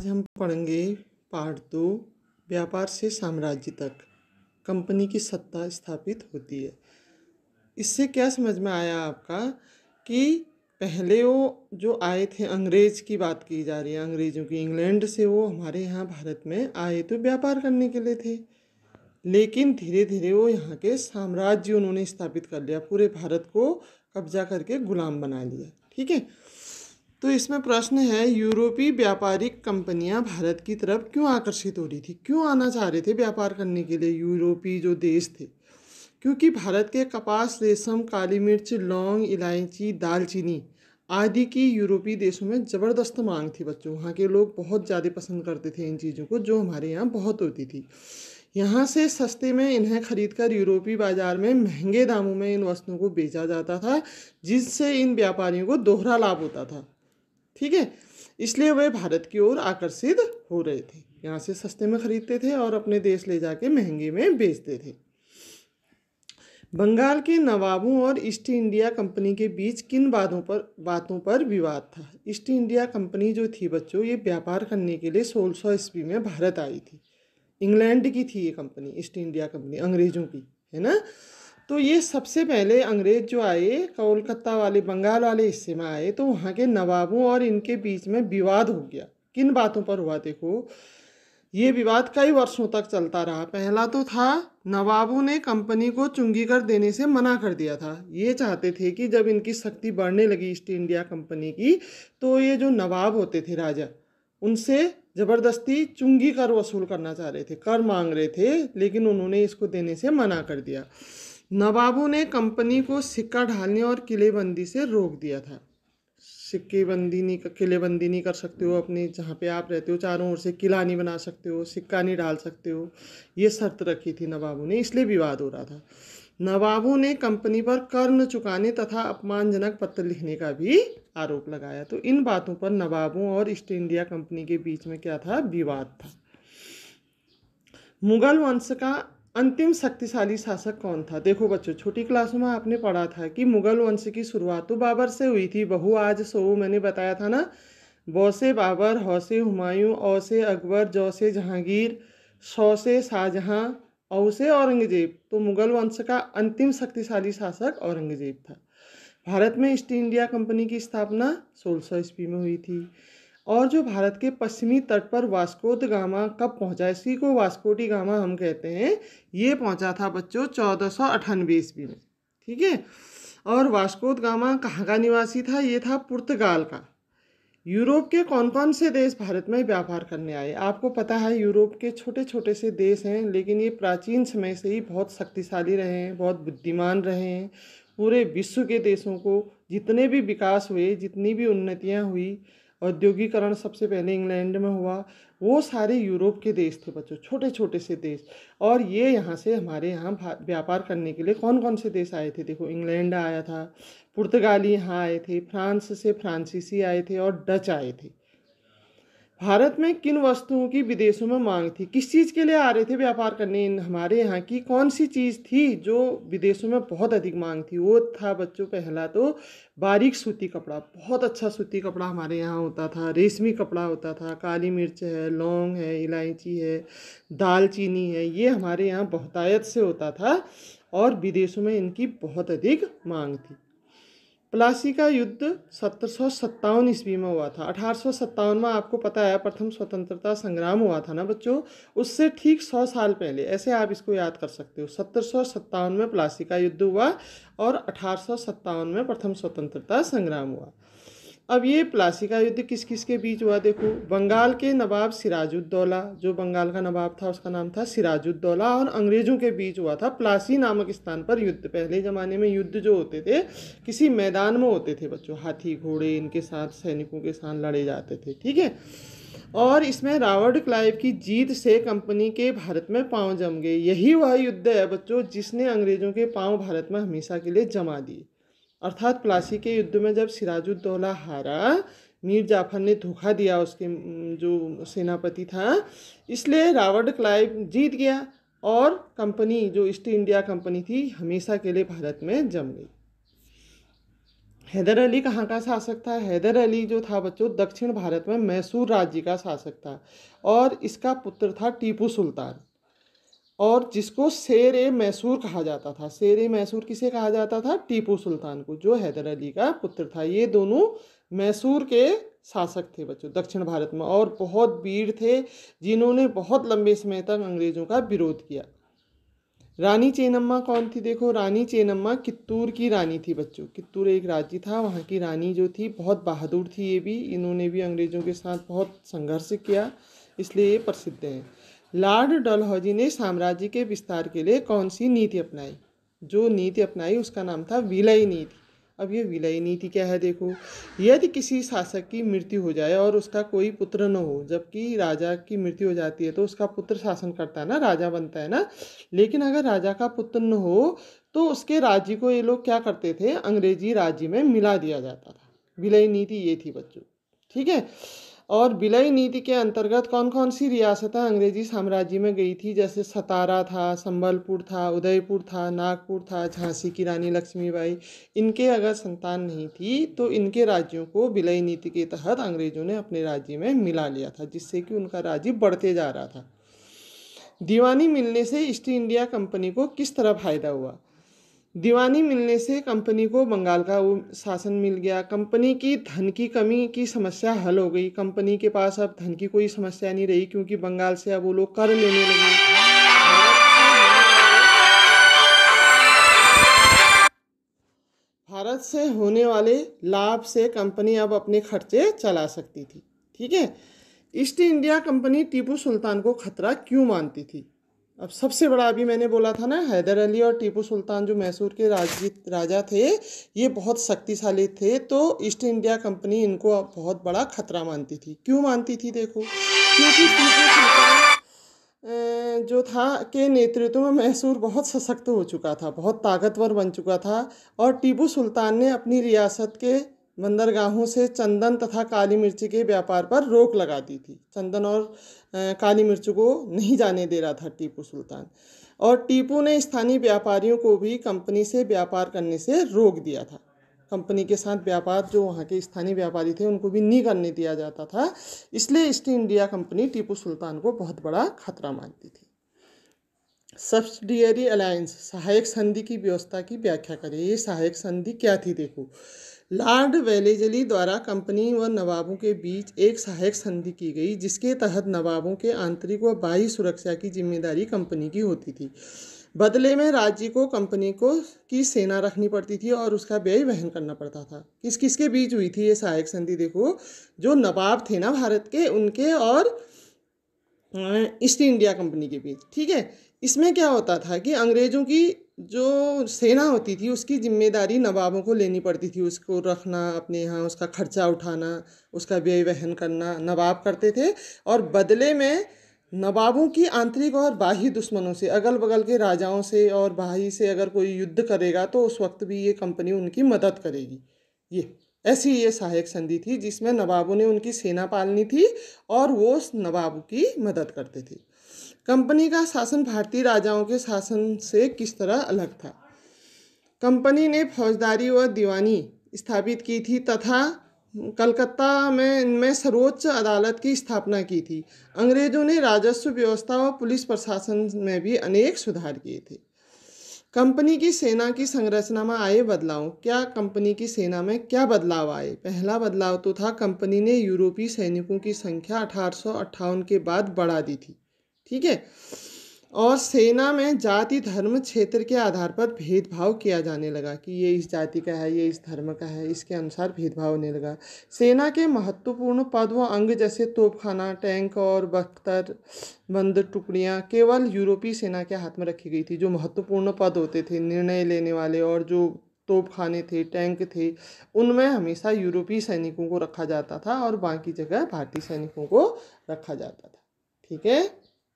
आज हम पढ़ेंगे पार्ट दो व्यापार से साम्राज्य तक कंपनी की सत्ता स्थापित होती है इससे क्या समझ में आया आपका कि पहले वो जो आए थे अंग्रेज की बात की जा रही है अंग्रेजों की इंग्लैंड से वो हमारे यहाँ भारत में आए तो व्यापार करने के लिए थे लेकिन धीरे धीरे वो यहाँ के साम्राज्य उन्होंने स्थापित कर लिया पूरे भारत को कब्जा करके गुलाम बना लिया ठीक है तो इसमें प्रश्न है यूरोपीय व्यापारिक कंपनियां भारत की तरफ क्यों आकर्षित हो रही थी क्यों आना चाह रहे थे व्यापार करने के लिए यूरोपीय जो देश थे क्योंकि भारत के कपास रेशम काली मिर्च लौंग इलायची दालचीनी आदि की यूरोपीय देशों में ज़बरदस्त मांग थी बच्चों वहाँ के लोग बहुत ज़्यादा पसंद करते थे इन चीज़ों को जो हमारे यहाँ बहुत होती थी यहाँ से सस्ते में इन्हें खरीदकर यूरोपीय बाजार में महंगे दामों में इन वस्तुओं को बेचा जाता था जिससे इन व्यापारियों को दोहरा लाभ होता था ठीक है इसलिए वे भारत की ओर आकर्षित हो रहे थे यहाँ से सस्ते में खरीदते थे और अपने देश ले जाके महंगे में बेचते थे बंगाल के नवाबों और ईस्ट इंडिया कंपनी के बीच किन बातों पर बातों पर विवाद था ईस्ट इंडिया कंपनी जो थी बच्चों ये व्यापार करने के लिए सोलह सौ ईस्वी में भारत आई थी इंग्लैंड की थी ये कंपनी ईस्ट इंडिया कंपनी अंग्रेज़ों की है ना तो ये सबसे पहले अंग्रेज़ जो आए कोलकाता वाले बंगाल वाले हिस्से में आए तो वहाँ के नवाबों और इनके बीच में विवाद हो गया किन बातों पर हुआ देखो ये विवाद कई वर्षों तक चलता रहा पहला तो था नवाबों ने कंपनी को चुंगी कर देने से मना कर दिया था ये चाहते थे कि जब इनकी शक्ति बढ़ने लगी ईस्ट इंडिया कंपनी की तो ये जो नवाब होते थे राजा उनसे ज़बरदस्ती चुंगी कर वसूल करना चाह रहे थे कर मांग रहे थे लेकिन उन्होंने इसको देने से मना कर दिया नवाबों ने कंपनी को सिक्का ढालने और किलेबंदी से रोक दिया था सिक्के बंदी नहीं किलेबंदी नहीं कर सकते हो अपने जहाँ पे आप रहते हो चारों ओर से किला नहीं बना सकते हो सिक्का नहीं डाल सकते हो ये शर्त रखी थी नवाबों ने इसलिए विवाद हो रहा था नवाबों ने कंपनी पर कर न चुकाने तथा अपमानजनक पत्र लिखने का भी आरोप लगाया तो इन बातों पर नवाबों और ईस्ट इंडिया कंपनी के बीच में क्या था विवाद था मुगल वंश का अंतिम शक्तिशाली शासक कौन था देखो बच्चों छोटी क्लासों में आपने पढ़ा था कि मुगल वंश की शुरुआत तो बाबर से हुई थी बहु आज सो मैंने बताया था ना बौसे बाबर हौसे हुमायूं औसे से अकबर जौसे जहांगीर सौ से शाहजहाँ औ से औरंगजेब तो मुगल वंश का अंतिम शक्तिशाली शासक औरंगजेब था भारत में ईस्ट इंडिया कंपनी की स्थापना सोलह सौ ईस्वी में हुई थी और जो भारत के पश्चिमी तट पर वास्कोद गामा कब पहुंचा इसी को वास्कोटी गामा हम कहते हैं ये पहुंचा था बच्चों चौदह सौ अठानवे ईस्वी में ठीक है और वास्कोद गामा कहाँ का निवासी था ये था पुर्तगाल का यूरोप के कौन कौन से देश भारत में व्यापार करने आए आपको पता है यूरोप के छोटे छोटे से देश हैं लेकिन ये प्राचीन समय से ही बहुत शक्तिशाली रहे हैं बहुत बुद्धिमान रहे हैं पूरे विश्व के देशों को जितने भी विकास हुए जितनी भी उन्नतियाँ हुई औद्योगिकरण सबसे पहले इंग्लैंड में हुआ वो सारे यूरोप के देश थे बच्चों छोटे छोटे से देश और ये यहाँ से हमारे यहाँ व्यापार करने के लिए कौन कौन से देश आए थे देखो इंग्लैंड आया था पुर्तगाली यहाँ आए थे फ्रांस से फ्रांसीसी आए थे और डच आए थे भारत में किन वस्तुओं की विदेशों में मांग थी किस चीज़ के लिए आ रहे थे व्यापार करने इन हमारे यहाँ की कौन सी चीज़ थी जो विदेशों में बहुत अधिक मांग थी वो था बच्चों पहला तो बारीक सूती कपड़ा बहुत अच्छा सूती कपड़ा हमारे यहाँ होता था रेशमी कपड़ा होता था काली मिर्च है लौंग है इलायची है दालचीनी है ये हमारे यहाँ बहुतायत से होता था और विदेशों में इनकी बहुत अधिक मांग थी प्लासी का युद्ध सत्रह सौ ईस्वी में हुआ था अठारह में आपको पता है प्रथम स्वतंत्रता संग्राम हुआ था ना बच्चों उससे ठीक सौ साल पहले ऐसे आप इसको याद कर सकते हो सत्रह में प्लासी का युद्ध हुआ और अठारह में प्रथम स्वतंत्रता संग्राम हुआ अब ये प्लासी का युद्ध किस किस के बीच हुआ देखो बंगाल के नवाब सिराजुद्दौला जो बंगाल का नवाब था उसका नाम था सिराजुद्दौला और अंग्रेज़ों के बीच हुआ था प्लासी नामक स्थान पर युद्ध पहले ज़माने में युद्ध जो होते थे किसी मैदान में होते थे बच्चों हाथी घोड़े इनके साथ सैनिकों के साथ लड़े जाते थे ठीक है और इसमें रावर्ड क्लाइव की जीत से कंपनी के भारत में पाँव जम गए यही वह युद्ध है बच्चों जिसने अंग्रेज़ों के पाँव भारत में हमेशा के लिए जमा दिए अर्थात प्लासी के युद्ध में जब सिराजुद्दौला हारा मीर जाफर ने धोखा दिया उसके जो सेनापति था इसलिए रावर्ड क्लाइव जीत गया और कंपनी जो ईस्ट इंडिया कंपनी थी हमेशा के लिए भारत में जम गई हैदर अली कहाँ का शासक था हैदर अली जो था बच्चों दक्षिण भारत में मैसूर राज्य का शासक था और इसका पुत्र था टीपू सुल्तान और जिसको शेर ए मैसूर कहा जाता था शेर ए मैसूर किसे कहा जाता था टीपू सुल्तान को जो हैदर अली का पुत्र था ये दोनों मैसूर के शासक थे बच्चों दक्षिण भारत में और बहुत वीर थे जिन्होंने बहुत लंबे समय तक अंग्रेजों का विरोध किया रानी चेनम्मा कौन थी देखो रानी चेनम्मा कित्तूर की रानी थी बच्चों कित्तूर एक राज्य था वहाँ की रानी जो थी बहुत बहादुर थी ये भी इन्होंने भी अंग्रेजों के साथ बहुत संघर्ष किया इसलिए ये प्रसिद्ध हैं लॉर्ड डलहौजी ने साम्राज्य के विस्तार के लिए कौन सी नीति अपनाई जो नीति अपनाई उसका नाम था विलय नीति अब ये विलय नीति क्या है देखो यदि किसी शासक की मृत्यु हो जाए और उसका कोई पुत्र न हो जबकि राजा की मृत्यु हो जाती है तो उसका पुत्र शासन करता है ना राजा बनता है ना लेकिन अगर राजा का पुत्र न हो तो उसके राज्य को ये लोग क्या करते थे अंग्रेजी राज्य में मिला दिया जाता था विलय नीति ये थी बच्चों ठीक है और विलय नीति के अंतर्गत कौन कौन सी रियासतें अंग्रेजी साम्राज्य में गई थी जैसे सतारा था संबलपुर था उदयपुर था नागपुर था झांसी की रानी लक्ष्मीबाई इनके अगर संतान नहीं थी तो इनके राज्यों को विलय नीति के तहत अंग्रेजों ने अपने राज्य में मिला लिया था जिससे कि उनका राज्य बढ़ते जा रहा था दीवानी मिलने से ईस्ट इंडिया कंपनी को किस तरह फायदा हुआ दीवानी मिलने से कंपनी को बंगाल का वो शासन मिल गया कंपनी की धन की कमी की समस्या हल हो गई कंपनी के पास अब धन की कोई समस्या नहीं रही क्योंकि बंगाल से अब वो लोग कर लेने लगे भारत से होने वाले लाभ से कंपनी अब अपने खर्चे चला सकती थी ठीक है East India company Tipu Sultan को खतरा क्यों मानती थी अब सबसे बड़ा अभी मैंने बोला था ना हैदर अली और टीपू सुल्तान जो मैसूर के राजी राजा थे ये बहुत शक्तिशाली थे तो ईस्ट इंडिया कंपनी इनको अब बहुत बड़ा खतरा मानती थी क्यों मानती थी देखो क्योंकि टीपू सुल्तान जो था के नेतृत्व में मैसूर बहुत सशक्त हो चुका था बहुत ताकतवर बन चुका था और टीपू सुल्तान ने अपनी रियासत के बंदरगाहों से चंदन तथा काली मिर्ची के व्यापार पर रोक लगा दी थी चंदन और काली मिर्च को नहीं जाने दे रहा था टीपू सुल्तान और टीपू ने स्थानीय व्यापारियों को भी कंपनी से व्यापार करने से रोक दिया था कंपनी के साथ व्यापार जो वहाँ के स्थानीय व्यापारी थे उनको भी नहीं करने दिया जाता था इसलिए East India company Tipu Sultan को बहुत बड़ा खतरा मानती थी सब्सिडियरी अलायंस सहायक संधि की व्यवस्था की व्याख्या करें ये सहायक संधि क्या थी देखो लॉर्ड वेलेजली द्वारा कंपनी व नवाबों के बीच एक सहायक संधि की गई जिसके तहत नवाबों के आंतरिक व बाह्य सुरक्षा की जिम्मेदारी कंपनी की होती थी बदले में राज्य को कंपनी को की सेना रखनी पड़ती थी और उसका व्यय वहन करना पड़ता था किस किस के बीच हुई थी ये सहायक संधि देखो जो नवाब थे ना भारत के उनके और ईस्ट इंडिया कंपनी के बीच ठीक है इसमें क्या होता था कि अंग्रेज़ों की जो सेना होती थी उसकी जिम्मेदारी नवाबों को लेनी पड़ती थी उसको रखना अपने यहाँ उसका खर्चा उठाना उसका व्यय वहन करना नवाब करते थे और बदले में नवाबों की आंतरिक और बाह्य दुश्मनों से अगल बगल के राजाओं से और बाही से अगर कोई युद्ध करेगा तो उस वक्त भी ये कंपनी उनकी मदद करेगी ये ऐसी ये सहायक संधि थी जिसमें नवाबों ने उनकी सेना पालनी थी और वो नवाब की मदद करते थे कंपनी का शासन भारतीय राजाओं के शासन से किस तरह अलग था कंपनी ने फौजदारी व दीवानी स्थापित की थी तथा कलकत्ता में इनमें सर्वोच्च अदालत की स्थापना की थी अंग्रेजों ने राजस्व व्यवस्था व पुलिस प्रशासन में भी अनेक सुधार किए थे कंपनी की सेना की संरचना में आए बदलाव क्या कंपनी की सेना में क्या बदलाव आए पहला बदलाव तो था कंपनी ने यूरोपीय सैनिकों की संख्या अठारह के बाद बढ़ा दी थी ठीक है और सेना में जाति धर्म क्षेत्र के आधार पर भेदभाव किया जाने लगा कि ये इस जाति का है ये इस धर्म का है इसके अनुसार भेदभाव होने लगा सेना के महत्वपूर्ण पद व अंग जैसे तोपखाना टैंक और बख्तर बंद टुकड़ियाँ केवल यूरोपीय सेना के हाथ में रखी गई थी जो महत्वपूर्ण पद होते थे निर्णय लेने वाले और जो तोपखाने थे टैंक थे उनमें हमेशा यूरोपीय सैनिकों को रखा जाता था और बाकी जगह भारतीय सैनिकों को रखा जाता था ठीक है